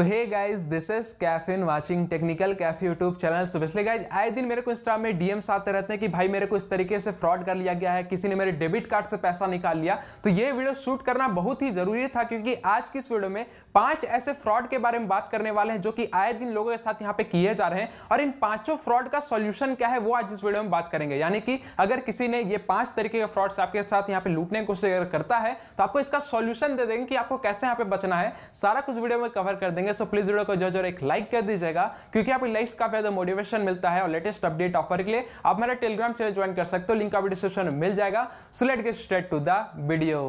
so hey guys this is कैफिन watching technical cafe YouTube channel so basically guys आए दिन मेरे को इंस्टा में डीएम्स आते रहते हैं कि भाई मेरे को इस तरीके से फ्रॉड कर लिया गया है किसी ने मेरे डेबिट कार्ड से पैसा निकाल लिया तो ये वीडियो शूट करना बहुत ही जरूरी था क्योंकि आज की इस वीडियो में पांच ऐसे फ्रॉड के बारे में बात करने वाले हैं जो कि आए दिन लोगों के साथ यहाँ पे किए जा रहे हैं और इन पांचों फ्रॉड का सोल्यूशन क्या है वो आज इस वीडियो में बात करेंगे यानी कि अगर किसी ने ये पांच तरीके के फ्रॉड्स आपके साथ यहाँ पे लूटने की कोशिश करता है तो आपको इसका सोल्यूशन दे देंगे कि आपको कैसे यहाँ पे बचना है सारा कुछ वीडियो में कवर कर देंगे लगे सो प्लीज वीडियो को जो जो एक लाइक कर दीजिएगा क्योंकि आप लाइक्स का फायदा मोटिवेशन मिलता है और लेटेस्ट अपडेट ऑफर के लिए आप मेरा टेलीग्राम चैनल ज्वाइन कर सकते हो लिंक आपको डिस्क्रिप्शन में मिल जाएगा so let get straight to the video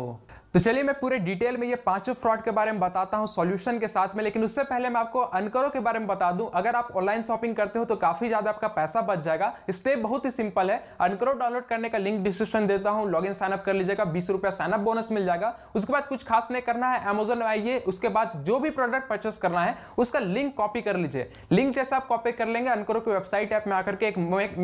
तो चलिए मैं पूरे डिटेल में ये पांचों फ्रॉड के बारे में बताता हूँ सॉल्यूशन के साथ में लेकिन उससे पहले मैं आपको अनकरो के बारे में बता दूं अगर आप ऑनलाइन शॉपिंग करते हो तो काफी ज्यादा आपका पैसा बच जाएगा स्टेप बहुत ही सिंपल है अनकरो डाउनलोड करने का लिंक डिस्क्रिप्शन देता हूँ लॉग इन साइनअप कर लीजिएगा बीस रुपया साइनअप बोनस मिल जाएगा उसके बाद कुछ खास नहीं करना है अमेजोन में आइए उसके बाद जो भी प्रोडक्ट परचेस करना है उसका लिंक कॉपी कर लीजिए लिंक जैसे आप कॉपी कर लेंगे अनकरो की वेबसाइट ऐप में आकर के एक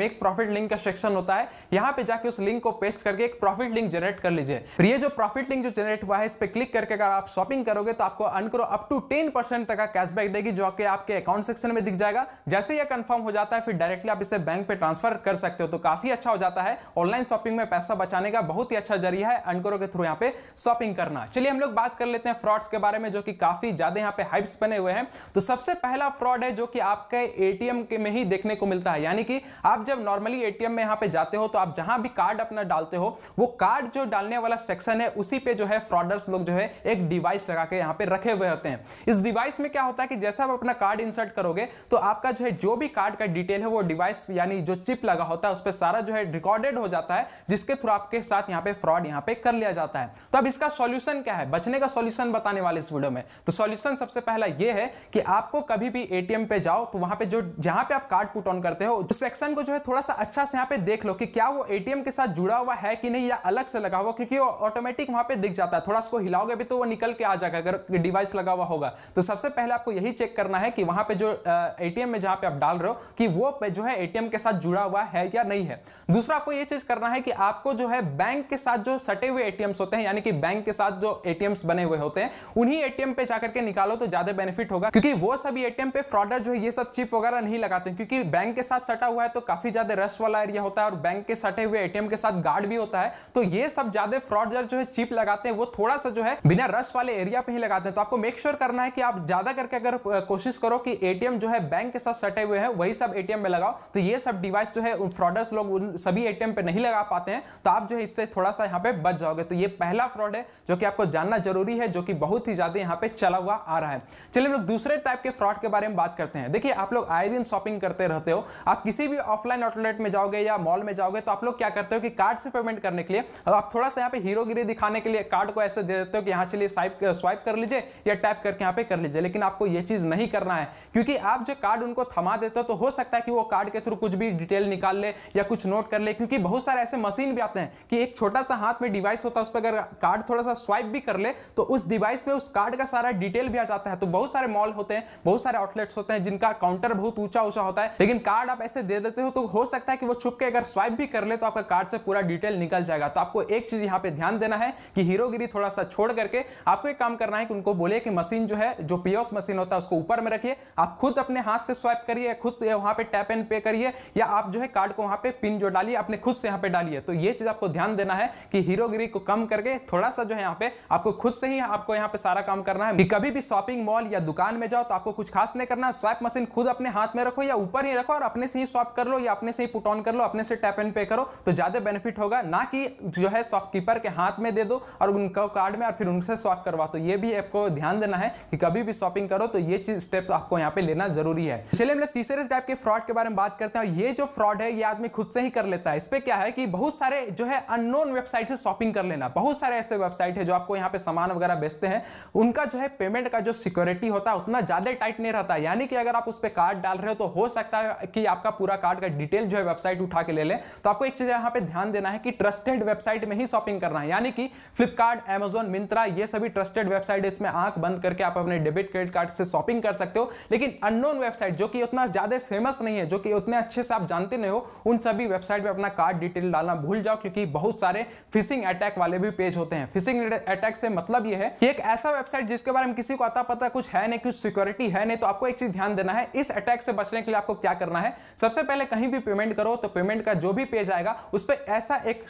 मेक प्रॉफिट लिंक का सेक्शन होता है यहाँ पे जाके उस लिंक को पेस्ट करके एक प्रॉफिट लिंक जनरेट कर लीजिए ये जो प्रॉफिट लिंक जो जनरेट हुआ है इस पर क्लिक करके अगर आप शॉपिंग करोगे तो आपको अनक्रो अप टू टेन परसेंट तक का कैशबैक देगी जो कि आपके अकाउंट सेक्शन में दिख जाएगा जैसे यह कंफर्म हो जाता है फिर डायरेक्टली आप इसे बैंक पे ट्रांसफर कर सकते हो तो काफी अच्छा हो जाता है ऑनलाइन शॉपिंग में पैसा बचाने का बहुत ही अच्छा जरिया है अनक्रो के थ्रू यहाँ पे शॉपिंग करना चलिए हम लोग बात कर लेते हैं फ्रॉड्स के बारे में जो कि काफी ज्यादा यहाँ पे हाइप्स बने हुए हैं तो सबसे पहला फ्रॉड है जो कि आपके ए के में ही देखने को मिलता है यानी कि आप जब नॉर्मली ए में यहाँ पे जाते हो तो आप जहां भी कार्ड अपना डालते हो वो कार्ड जो डालने वाला सेक्शन है उसी पे जो है फ्रॉडर्स लोग जो है एक डिवाइस लगा के यहाँ पे रखे हुए होते हैं इस डिवाइस में क्या होता है कि जैसे आप अपना कार्ड इंसर्ट करोगे तो आपका जो है जो भी कार्ड का डिटेल है वो डिवाइस यानी जो चिप लगा होता है उस पर सारा जो है रिकॉर्डेड हो जाता है जिसके थ्रू आपके साथ यहाँ पे फ्रॉड यहाँ पे कर लिया जाता है तो अब इसका सोल्यूशन क्या है बचने का सोल्यूशन बताने वाले इस वीडियो में तो सोल्यूशन सबसे पहला ये है कि आपको कभी भी एटीएम पे जाओ तो वहां पे जो जहां पे आप कार्ड पुट ऑन करते हो उस सेक्शन को जो है थोड़ा सा अच्छा से यहाँ पे देख लो कि क्या वो एटीएम के साथ जुड़ा हुआ है कि नहीं या अलग से लगा हुआ क्योंकि वो ऑटोमेटिक वहां पे दिख जाता है थोड़ा उसको हिलाओगे भी तो वो निकल के आ जाएगा अगर डिवाइस लगा हुआ होगा तो सबसे पहले आपको यही चेक करना है कि वहां पे जो ए में जहां पे आप डाल रहे हो कि वो जो है ए के साथ जुड़ा हुआ है या नहीं है दूसरा आपको ये चीज करना है कि आपको जो है बैंक के साथ जो सटे हुए ए होते हैं यानी कि बैंक के साथ जो ए बने हुए होते हैं उन्हीं ए पे जाकर के निकालो तो ज्यादा बेनिफिट होगा क्योंकि वो सभी ए पे फ्रॉडर जो है ये सब चिप वगैरह नहीं लगाते क्योंकि बैंक के साथ सटा हुआ है तो काफी ज्यादा रश वाला एरिया होता है और बैंक के सटे हुए एटीएम के साथ गार्ड भी होता है तो ये सब ज्यादा फ्रॉडर जो है चिप लगाते लगाते हैं वो थोड़ा सा जो है बिना रश वाले एरिया पे ही लगाते हैं तो आपको मेक श्योर sure करना है कि आप ज्यादा करके अगर कोशिश करो कि एटीएम जो है बैंक के साथ सटे हुए हैं वही सब एटीएम में लगाओ तो ये सब डिवाइस जो है फ्रॉडर्स लोग उन सभी एटीएम पे नहीं लगा पाते हैं तो आप जो है इससे थोड़ा सा यहाँ पे बच जाओगे तो ये पहला फ्रॉड है जो कि आपको जानना जरूरी है जो कि बहुत ही ज्यादा यहाँ पे चला हुआ आ रहा है चलिए हम लोग दूसरे टाइप के फ्रॉड के बारे में बात करते हैं देखिए आप लोग आए दिन शॉपिंग करते रहते हो आप किसी भी ऑफलाइन आउटलेट में जाओगे या मॉल में जाओगे तो आप लोग क्या करते हो कि कार्ड से पेमेंट करने के लिए आप थोड़ा सा यहाँ पे हीरोगिरी दिखाने के लिए कार्ड को ऐसे दे देते हो कि यहाँ चलिए स्वाइप स्वाइप कर लीजिए या टैप करके यहाँ पे कर लीजिए लेकिन आपको ये चीज़ नहीं करना है क्योंकि आप जो कार्ड उनको थमा देते हो तो हो सकता है कि वो कार्ड के थ्रू कुछ भी डिटेल निकाल ले या कुछ नोट कर ले क्योंकि बहुत सारे ऐसे मशीन भी आते हैं कि एक छोटा सा हाथ में डिवाइस होता है उस पर अगर कार्ड थोड़ा सा स्वाइप भी कर ले तो उस डिवाइस में उस कार्ड का सारा डिटेल भी आ जाता है तो बहुत सारे मॉल होते हैं बहुत सारे आउटलेट्स होते हैं जिनका काउंटर बहुत ऊंचा ऊंचा होता है लेकिन कार्ड आप ऐसे दे देते हो तो हो सकता है कि वो छुप के अगर स्वाइप भी कर ले तो आपका कार्ड से पूरा डिटेल निकल जाएगा तो आपको एक चीज यहाँ पे ध्यान देना है कि हीरो हेलोगिरी थोड़ा सा छोड़ करके आपको एक काम करना है कि उनको बोले कि मशीन जो है जो पीओस मशीन होता है उसको ऊपर में रखिए आप खुद अपने हाथ से स्वाइप करिए खुद से वहाँ पे टैप एंड पे करिए या आप जो है कार्ड को वहाँ पे पिन जो डालिए अपने खुद से यहाँ पे डालिए तो ये चीज़ आपको ध्यान देना है कि हीरोगिरी को कम करके थोड़ा सा जो है यहाँ पे आपको खुद से ही आपको यहाँ पे सारा काम करना है कभी भी शॉपिंग मॉल या दुकान में जाओ तो आपको कुछ खास नहीं करना स्वाइप मशीन खुद अपने हाथ में रखो या ऊपर ही रखो और अपने से ही स्वाइप कर लो या अपने से ही पुट ऑन कर लो अपने से टैप एंड पे करो तो ज़्यादा बेनिफिट होगा ना कि जो है शॉपकीपर के हाथ में दे दो और उनका कार्ड में और फिर उनसे स्वाप करवा तो ये भी आपको ध्यान देना है कि कभी भी शॉपिंग करो तो ये चीज स्टेप आपको यहाँ पे लेना जरूरी है चलिए हम लोग तीसरे टाइप के फ्रॉड के बारे में बात करते हैं ये जो फ्रॉड है ये आदमी खुद से ही कर लेता है इस पर क्या है कि बहुत सारे जो है अननोन वेबसाइट से शॉपिंग कर लेना बहुत सारे ऐसे वेबसाइट है जो आपको यहाँ पे सामान वगैरह बेचते हैं उनका जो है पेमेंट का जो सिक्योरिटी होता है उतना ज्यादा टाइट नहीं रहता यानी कि अगर आप उस पर कार्ड डाल रहे हो तो हो सकता है कि आपका पूरा कार्ड का डिटेल जो है वेबसाइट उठा के ले लें तो आपको एक चीज यहाँ पे ध्यान देना है कि ट्रस्टेड वेबसाइट में ही शॉपिंग करना है यानी कि फ्लिप फ्लिपकार्ट एमेजोन मिंत्रा ये सभी ट्रस्टेड वेबसाइट इसमें आंख बंद करके आप अपने डेबिट क्रेडिट कार्ड से शॉपिंग कर सकते हो लेकिन अननोन वेबसाइट जो कि उतना ज़्यादा फेमस नहीं है जो कि उतने अच्छे से आप जानते नहीं हो उन सभी वेबसाइट पर अपना कार्ड डिटेल डालना भूल जाओ क्योंकि बहुत सारे फिशिंग अटैक वाले भी पेज होते हैं फिशिंग अटैक से मतलब यह है कि एक ऐसा वेबसाइट जिसके बारे में किसी को आता पता कुछ है नहीं कुछ सिक्योरिटी है नहीं तो आपको एक चीज ध्यान देना है इस अटैक से बचने के लिए आपको क्या करना है सबसे पहले कहीं भी पेमेंट करो तो पेमेंट का जो भी पेज आएगा उस पर ऐसा एक,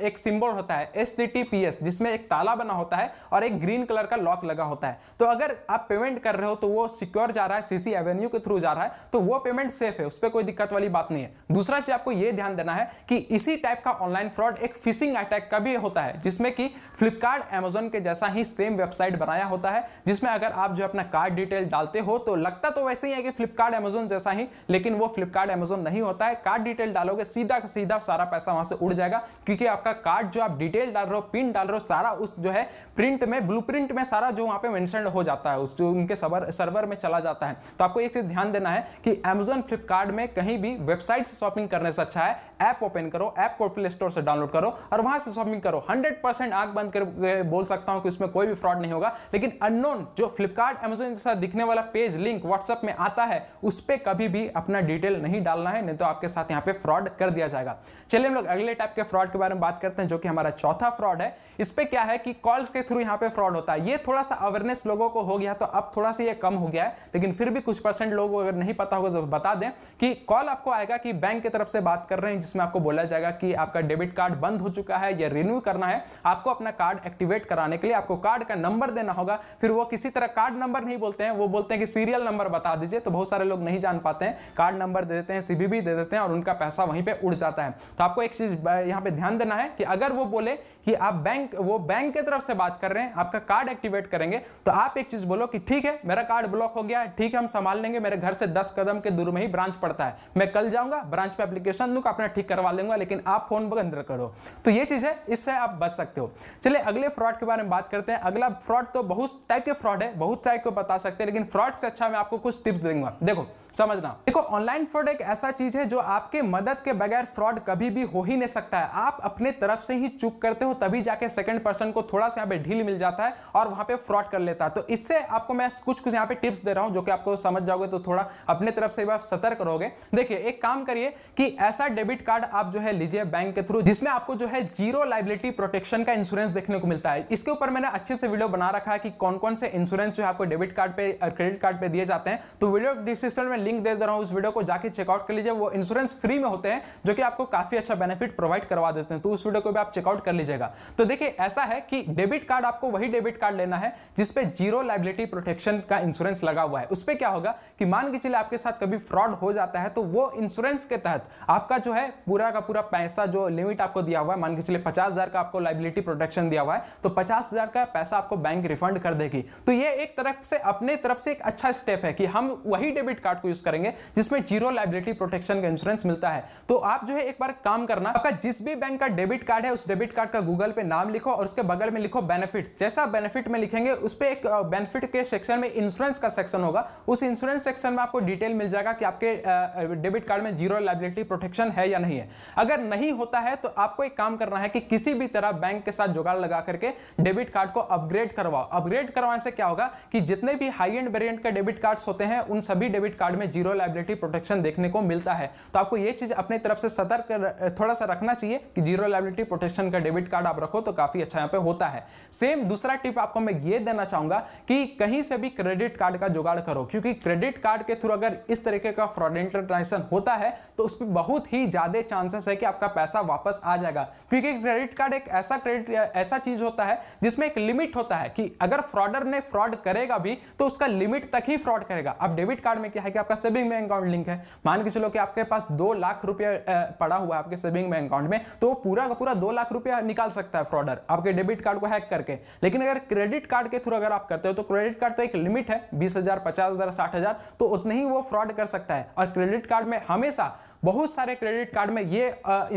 एक सिंबल होता है एस टी टी टीपीएस जिसमें एक ताला बना होता है और एक ग्रीन कलर का लॉक लगा होता है तो अगर आप पेमेंट कर रहे हो तो वो सिक्योर जा रहा है सीसी एवेन्यू के थ्रू जा रहा है तो वो पेमेंट सेफ है उस पर कोई दिक्कत वाली बात नहीं है दूसरा चीज आपको ये ध्यान देना है कि इसी टाइप का ऑनलाइन फ्रॉड एक फिशिंग अटैक का भी होता है जिसमें कि फ्लिपकार्ट एमेजोन के जैसा ही सेम वेबसाइट बनाया होता है जिसमें अगर आप जो अपना कार्ड डिटेल डालते हो तो लगता तो वैसे ही है कि फ्लिपकार्ट एमेजोन जैसा ही लेकिन वो फ्लिपकार्ट एमेजोन नहीं होता है कार्ड डिटेल डालोगे सीधा सीधा सारा पैसा वहां से उड़ जाएगा क्योंकि आपका कार्ड जो आप डिटेल डाल रहे हो पिन प्रिंट डाल रहे हो सारा उस जो है प्रिंट में ब्लू प्रिंट में सारा जो वहाँ पे मैंशन हो जाता है उस जो उनके सर्वर सर्वर में चला जाता है तो आपको एक चीज़ ध्यान देना है कि अमेजोन फ्लिपकार्ट में कहीं भी वेबसाइट से शॉपिंग करने से अच्छा है ऐप ओपन करो ऐप को प्ले स्टोर से डाउनलोड करो और वहां से शॉपिंग करो हंड्रेड परसेंट आंख बंद कर बोल सकता हूं कि उसमें कोई भी फ्रॉड नहीं होगा लेकिन अननोन जो फ्लिपकार्ट अमेजोन जैसा दिखने वाला पेज लिंक व्हाट्सएप में आता है उस पर कभी भी अपना डिटेल नहीं डालना है नहीं तो आपके साथ यहाँ पे फ्रॉड कर दिया जाएगा चलिए हम लोग अगले टाइप के फ्रॉड के बारे में बात करते हैं जो कि हमारा चौथा फ्रॉड है इस पर क्या है कि कॉल्स के थ्रू यहाँ पे फ्रॉड होता है ये थोड़ा सा अवेयरनेस लोगों को हो गया तो अब थोड़ा सा ये कम हो गया है लेकिन फिर भी कुछ परसेंट लोगों को अगर नहीं पता होगा तो बता दें कि कॉल आपको आएगा कि बैंक की तरफ से बात कर रहे हैं जिसमें आपको बोला जाएगा कि आपका डेबिट कार्ड बंद हो चुका है या रिन्यू करना है आपको अपना कार्ड एक्टिवेट कराने के लिए आपको कार्ड का नंबर देना होगा फिर वो किसी तरह कार्ड नंबर नहीं बोलते हैं वो बोलते हैं कि सीरियल नंबर बता दीजिए तो बहुत सारे लोग नहीं जान पाते हैं कार्ड नंबर दे देते हैं सीबीबी दे देते हैं और उनका पैसा वहीं पर उड़ जाता है तो आपको एक चीज़ यहाँ पे ध्यान देना है कि अगर वो बोले कि आप बैंक वो बैंक की तरफ से बात कर रहे हैं आपका कार्ड एक्टिवेट करेंगे तो आप एक चीज बोलो कि ठीक है मेरा कार्ड ब्लॉक हो गया ठीक है हम संभाल लेंगे मेरे घर से दस कदम के दूर में ही ब्रांच पड़ता है मैं कल जाऊंगा ब्रांच पे एप्लीकेशन दूंगा अपना ठीक करवा लूंगा लेकिन आप फोन बंद करो तो ये चीज है इससे आप बच सकते हो चलिए अगले फ्रॉड के बारे में बात करते हैं अगला फ्रॉड तो बहुत टाइप के फ्रॉड है बहुत टाइप को बता सकते हैं लेकिन फ्रॉड से अच्छा मैं आपको कुछ टिप्स दूंगा देखो समझना देखो ऑनलाइन फ्रॉड एक ऐसा चीज है जो आपके मदद के बगैर फ्रॉड कभी भी हो ही नहीं सकता है आप अपने तरफ से ही चुप करते हो तभी जाके सेकंड पर्सन को थोड़ा सा यहाँ पे ढील मिल जाता है और वहां पे फ्रॉड कर लेता है तो इससे आपको मैं कुछ कुछ यहाँ पे टिप्स दे रहा हूँ जो कि आपको समझ जाओगे तो थोड़ा अपने तरफ से आप सतर्क रहोगे देखिए एक काम करिए कि ऐसा डेबिट कार्ड आप जो है लीजिए बैंक के थ्रू जिसमें आपको जो है जीरो लाइबिलिटी प्रोटेक्शन का इंश्योरेंस देखने को मिलता है इसके ऊपर मैंने अच्छे से वीडियो बना रखा है कि कौन कौन से इंश्योरेंस जो है आपको डेबिट कार्ड पे क्रेडिट कार्ड पे दिए जाते हैं तो वीडियो डिस्क्रिप्शन में मैं लिंक दे दे रहा हूँ उस वीडियो को जाके चेकआउट कर लीजिए वो इंश्योरेंस फ्री में होते हैं जो कि आपको काफ़ी अच्छा बेनिफिट प्रोवाइड करवा देते हैं तो उस वीडियो को भी आप चेकआउट कर लीजिएगा तो देखिए ऐसा है कि डेबिट कार्ड आपको वही डेबिट कार्ड लेना है जिसपे जीरो लाइबिलिटी प्रोटेक्शन का इंश्योरेंस लगा हुआ है उस पर क्या होगा कि मान के चले आपके साथ कभी फ्रॉड हो जाता है तो वो इंश्योरेंस के तहत आपका जो है पूरा का पूरा पैसा जो लिमिट आपको दिया हुआ है मान के चले पचास का आपको लाइबिलिटी प्रोटेक्शन दिया हुआ है तो पचास का पैसा आपको बैंक रिफंड कर देगी तो ये एक तरफ से अपने तरफ से एक अच्छा स्टेप है कि हम वही डेबिट कार्ड को यूज करेंगे जिसमें जीरो लाइबिलिटी प्रोटेक्शन का इंश्योरेंस मिलता है तो आप जो है एक बार काम करना आपका जिस भी बैंक का डेबिट कार्ड है उस डेबिट कार्ड का गूगल पे नाम लिखो और उसके बगल में लिखो बेनिफिट जैसा बेनिफिट में लिखेंगे उस पर एक बेनिफिट के सेक्शन में इंश्योरेंस का सेक्शन होगा उस इंश्योरेंस सेक्शन में आपको डिटेल मिल जाएगा कि आपके डेबिट कार्ड में जीरो लाइबिलिटी प्रोटेक्शन है या नहीं है अगर नहीं होता है तो आपको एक काम करना है कि किसी भी तरह बैंक के साथ जुगाड़ लगा करके डेबिट कार्ड को अपग्रेड करवाओ अपग्रेड करवाने से क्या होगा कि जितने भी हाई एंड वेरियंट के डेबिट कार्ड्स होते हैं उन सभी डेबिट कार्ड में जीरो लाइबिलिटी प्रोटेक्शन देखने को मिलता है तो आपको ये चीज़ अपनी तरफ से सतर्क थोड़ा सा रखना चाहिए कि जीरो लाइबिलिटी प्रोटेक्शन का डेबिट कार्ड आप रखो तो काफ़ी अच्छा यहाँ पे होता है सेम दूसरा टिप आपको मैं ये देना चाहूँगा कि कहीं से भी क्रेडिट कार्ड का जुगाड़ करो क्योंकि क्रेडिट कार्ड के थ्रू अगर इस तरीके का फ्रॉडेंटल ट्रांजेक्शन होता है तो उस पर बहुत ही ज़्यादा चांसेस है कि आपका पैसा वापस आ जाएगा क्योंकि क्रेडिट कार्ड एक ऐसा क्रेडिट ऐसा चीज़ होता है जिसमें एक लिमिट होता है कि अगर फ्रॉडर ने फ्रॉड करेगा भी तो उसका लिमिट तक ही फ्रॉड करेगा अब डेबिट कार्ड में क्या है कि आप आपका सेविंग बैंक अकाउंट लिंक है मान के चलो कि आपके पास दो लाख रुपया पड़ा हुआ है आपके सेविंग बैंक अकाउंट में तो पूरा का पूरा दो लाख रुपया निकाल सकता है फ्रॉडर आपके डेबिट कार्ड को हैक करके लेकिन अगर क्रेडिट कार्ड के थ्रू अगर आप करते हो तो क्रेडिट कार्ड तो एक लिमिट है बीस हजार पचास हजार साठ हजार तो उतने ही वो फ्रॉड कर सकता है और क्रेडिट कार्ड में हमेशा बहुत सारे क्रेडिट कार्ड में ये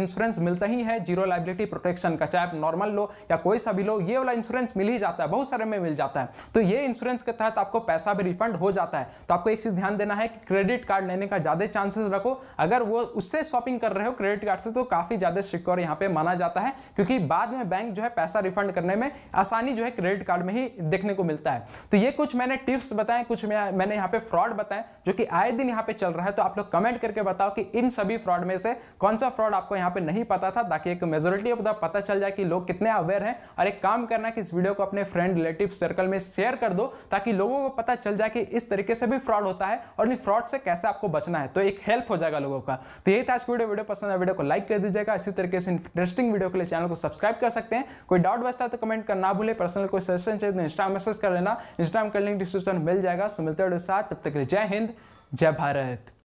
इंश्योरेंस मिलता ही है जीरो लाइबिलिटी प्रोटेक्शन का चाहे आप नॉर्मल लो या कोई सा भी लो ये वाला इंश्योरेंस मिल ही जाता है बहुत सारे में मिल जाता है तो ये इंश्योरेंस के तहत आपको पैसा भी रिफंड हो जाता है तो आपको एक चीज़ ध्यान देना है कि क्रेडिट कार्ड लेने का ज़्यादा चांसेस रखो अगर वो उससे शॉपिंग कर रहे हो क्रेडिट कार्ड से तो काफ़ी ज़्यादा सिक्योर यहाँ पे माना जाता है क्योंकि बाद में बैंक जो है पैसा रिफंड करने में आसानी जो है क्रेडिट कार्ड में ही देखने को मिलता है तो ये कुछ मैंने टिप्स बताए कुछ मैंने यहाँ पे फ्रॉड बताए जो कि आए दिन यहाँ पे चल रहा है तो आप लोग कमेंट करके बताओ कि इन सभी फ्रॉड में से कौन सा फ्रॉड आपको यहाँ पे नहीं पता था ताकि एक मेजोरिटी ऑफ द पता चल जाए कि लोग कितने अवेयर हैं और एक काम करना कि इस वीडियो को अपने फ्रेंड रिलेटिव सर्कल में शेयर कर दो ताकि लोगों को पता चल जाए कि इस तरीके से भी फ्रॉड होता है और इन फ्रॉड से कैसे आपको बचना है तो एक हेल्प हो जाएगा लोगों का तो यही था आज वीडियो वीडियो पसंद है वीडियो को लाइक कर दीजिएगा इसी तरीके से इंटरेस्टिंग वीडियो के लिए चैनल को सब्सक्राइब कर सकते हैं कोई डाउट बचता है तो कमेंट कर ना भूले पर्सनल कोई सजेशन चाहिए तो इंस्टा मैसेज कर लेना इंस्टाग्राम का लिंक डिस्क्रिप्शन मिल जाएगा सो मिलते साथ तब तक के लिए जय हिंद जय भारत